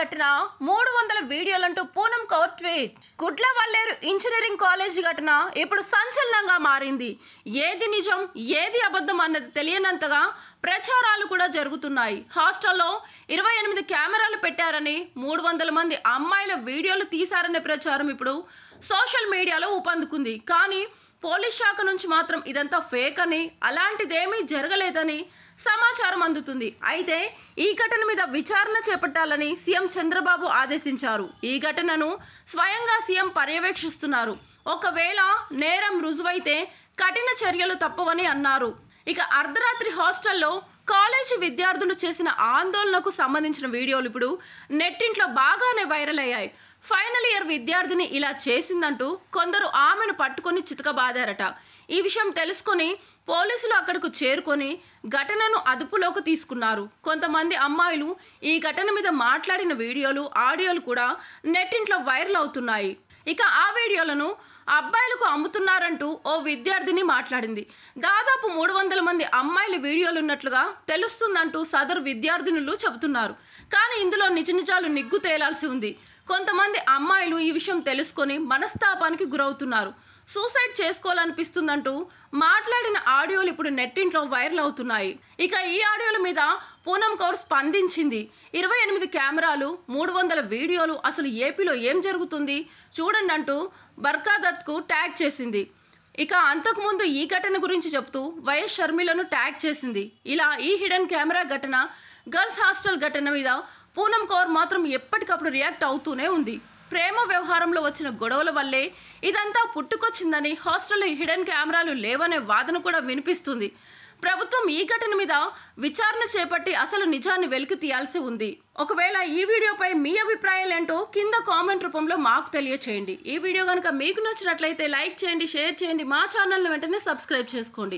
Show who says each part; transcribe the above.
Speaker 1: ఘటన మూడు వందల వీడియోలంటూ పూనం కౌర్ ట్వీట్ గుడ్ల వల్లేరు ఇంజనీరింగ్ కాలేజ్ ఘటన ఇప్పుడు సంచలనంగా మారింది ఏది నిజం ఏది అబద్ధం అన్నది తెలియనంతగా ప్రచారాలు కూడా జరుగుతున్నాయి హాస్టల్లో ఇరవై ఎనిమిది కెమెరాలు పెట్టారని మూడు వందల మంది అమ్మాయిల వీడియోలు తీశారనే ప్రచారం ఇప్పుడు సోషల్ మీడియాలో ఊపందుకుంది కానీ పోలీస్ శాఖ నుంచి మాత్రం ఇదంతా ఫేక్ అని అలాంటిదేమీ జరగలేదని సమాచారం అందుతుంది అయితే ఈ ఘటన మీద విచారణ చేపట్టాలని సీఎం చంద్రబాబు ఆదేశించారు ఈ ఘటనను స్వయంగా సీఎం పర్యవేక్షిస్తున్నారు ఒకవేళ నేరం రుజువైతే కఠిన చర్యలు తప్పవని అన్నారు ఇక అర్ధరాత్రి హాస్టల్లో కాలేజీ విద్యార్థులు చేసిన ఆందోళనకు సంబంధించిన వీడియోలు ఇప్పుడు నెట్టింట్లో బాగానే వైరల్ అయ్యాయి ఫైనల్ ఇయర్ విద్యార్థిని ఇలా చేసిందంటూ కొందరు ఆమెను పట్టుకొని చితకబాదారట ఈ విషయం తెలుసుకుని పోలీసులు అక్కడకు చేరుకొని ఘటనను అదుపులోకి తీసుకున్నారు కొంతమంది అమ్మాయిలు ఈ ఘటన మీద మాట్లాడిన వీడియోలు ఆడియోలు కూడా నెట్టింట్లో వైరల్ అవుతున్నాయి ఇక ఆ వీడియోలను అబ్బాయిలకు అమ్ముతున్నారంటూ ఓ విద్యార్థిని మాట్లాడింది దాదాపు మూడు వందల మంది అమ్మాయిల వీడియోలు ఉన్నట్లుగా తెలుస్తుందంటూ సదరు విద్యార్థినులు చెబుతున్నారు కానీ ఇందులో నిజ నిజాలు నిగ్గు తేలాల్సి ఉంది కొంతమంది అమ్మాయిలు ఈ విషయం తెలుసుకొని మనస్తాపానికి గురవుతున్నారు సూసైడ్ చేసుకోవాలనిపిస్తుందంటూ మాట్లాడిన ఆడియోలు ఇప్పుడు నెట్టింట్లో వైరల్ అవుతున్నాయి ఇక ఈ ఆడియోల మీద పూనం కౌర్ స్పందించింది ఇరవై ఎనిమిది కెమెరాలు మూడు వందల వీడియోలు అసలు ఏపీలో ఏం జరుగుతుంది చూడండి అంటూ బర్కాదత్కు ట్యాగ్ చేసింది ఇక అంతకుముందు ఈ ఘటన గురించి చెప్తూ వైఎస్ షర్మిలను ట్యాగ్ చేసింది ఇలా ఈ హిడెన్ కెమెరా ఘటన గర్ల్స్ హాస్టల్ ఘటన మీద పూనం కౌర్ మాత్రం ఎప్పటికప్పుడు రియాక్ట్ అవుతూనే ఉంది ప్రేమ వ్యవహారంలో వచ్చిన గొడవల వల్లే ఇదంతా పుట్టుకొచ్చిందని హాస్టల్లో హిడెన్ కెమెరాలు లేవనే వాదన కూడా వినిపిస్తుంది ప్రభుత్వం ఈ ఘటన మీద విచారణ చేపట్టి అసలు నిజాన్ని వెలికి తీయాల్సి ఉంది ఒకవేళ ఈ వీడియోపై మీ అభిప్రాయాలు ఏంటో కింద కామెంట్ రూపంలో మాకు తెలియచేయండి ఈ వీడియో కనుక మీకు నచ్చినట్లయితే లైక్ చేయండి షేర్ చేయండి మా ఛానల్ని వెంటనే సబ్స్క్రైబ్ చేసుకోండి